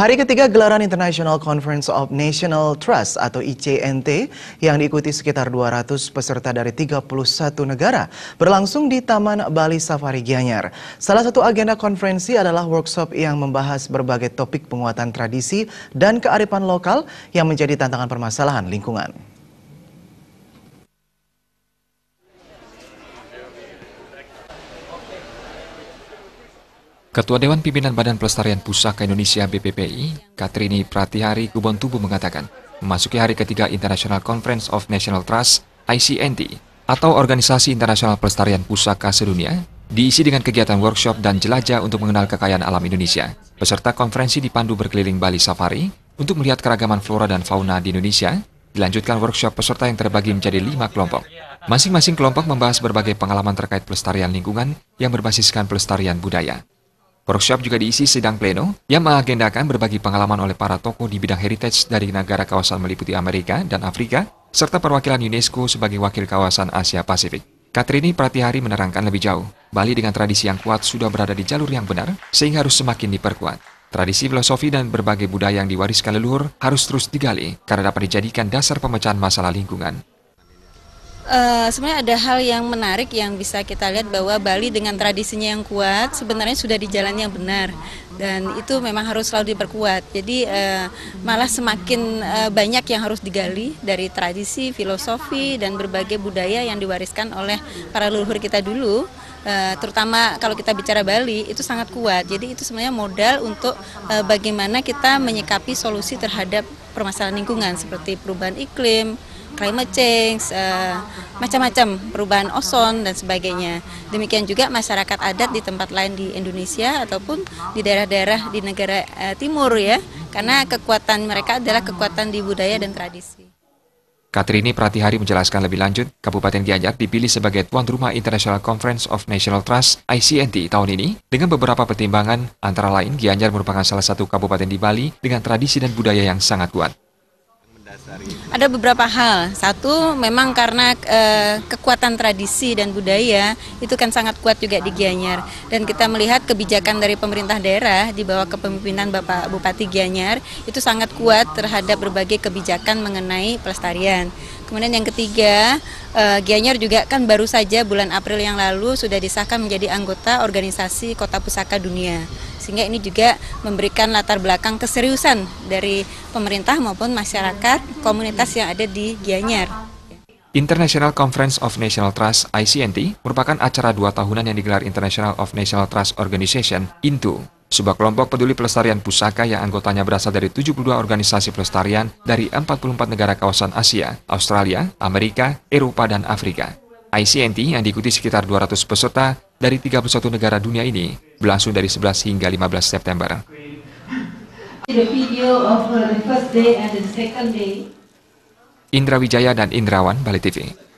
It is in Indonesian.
Hari ketiga gelaran International Conference of National Trust atau ICNT yang diikuti sekitar 200 peserta dari 31 negara berlangsung di Taman Bali Safari Gianyar. Salah satu agenda konferensi adalah workshop yang membahas berbagai topik penguatan tradisi dan kearifan lokal yang menjadi tantangan permasalahan lingkungan. Ketua Dewan Pimpinan Badan Pelestarian Pusaka Indonesia BPPI, Katrini Pratihari Tubuh mengatakan, memasuki hari ketiga International Conference of National Trust, ICNT, atau Organisasi Internasional Pelestarian Pusaka Sedunia, diisi dengan kegiatan workshop dan jelajah untuk mengenal kekayaan alam Indonesia. Peserta konferensi dipandu berkeliling Bali Safari untuk melihat keragaman flora dan fauna di Indonesia, dilanjutkan workshop peserta yang terbagi menjadi lima kelompok. Masing-masing kelompok membahas berbagai pengalaman terkait pelestarian lingkungan yang berbasiskan pelestarian budaya. Workshop juga diisi sidang pleno yang mengagendakan berbagi pengalaman oleh para tokoh di bidang heritage dari negara kawasan meliputi Amerika dan Afrika, serta perwakilan UNESCO sebagai wakil kawasan Asia Pasifik. Katrini Pratihari menerangkan lebih jauh, Bali dengan tradisi yang kuat sudah berada di jalur yang benar, sehingga harus semakin diperkuat. Tradisi filosofi dan berbagai budaya yang diwariskan leluhur harus terus digali karena dapat dijadikan dasar pemecahan masalah lingkungan uh, sebenarnya ada hal yang menarik yang bisa kita lihat bahwa Bali dengan tradisinya yang kuat sebenarnya sudah di jalan yang benar dan itu memang harus selalu diperkuat. Jadi uh, malah semakin uh, banyak yang harus digali dari tradisi, filosofi dan berbagai budaya yang diwariskan oleh para leluhur kita dulu. Uh, terutama kalau kita bicara Bali itu sangat kuat. Jadi itu sebenarnya modal untuk uh, bagaimana kita menyikapi solusi terhadap permasalahan lingkungan seperti perubahan iklim, climate change, uh, macam-macam perubahan ozon dan sebagainya. Demikian juga masyarakat adat di tempat lain di Indonesia ataupun di daerah-daerah di negara uh, timur ya, karena kekuatan mereka adalah kekuatan di budaya dan tradisi. Katrini Pratihari menjelaskan lebih lanjut, Kabupaten Gianyar dipilih sebagai tuan rumah International Conference of National Trust ICNT tahun ini dengan beberapa pertimbangan, antara lain Gianyar merupakan salah satu kabupaten di Bali dengan tradisi dan budaya yang sangat kuat. Ada beberapa hal. Satu, memang karena e, kekuatan tradisi dan budaya itu kan sangat kuat juga di Gianyar. Dan kita melihat kebijakan dari pemerintah daerah di bawah kepemimpinan Bapak Bupati Gianyar itu sangat kuat terhadap berbagai kebijakan mengenai pelestarian. Kemudian yang ketiga, e, Gianyar juga kan baru saja bulan April yang lalu sudah disahkan menjadi anggota organisasi Kota Pusaka Dunia. Sehingga ini juga memberikan latar belakang keseriusan dari pemerintah maupun masyarakat komunitas yang ada di Gianyar. International Conference of National Trust ICNT merupakan acara dua tahunan yang digelar International of National Trust Organization (INTU). Sebuah kelompok peduli pelestarian pusaka yang anggotanya berasal dari 72 organisasi pelestarian dari 44 negara kawasan Asia, Australia, Amerika, Eropa, dan Afrika. ICNT yang diikuti sekitar 200 peserta dari 31 negara dunia ini berlangsung dari 11 hingga 15 September. Indra Wijaya dan Indrawan, Bali TV.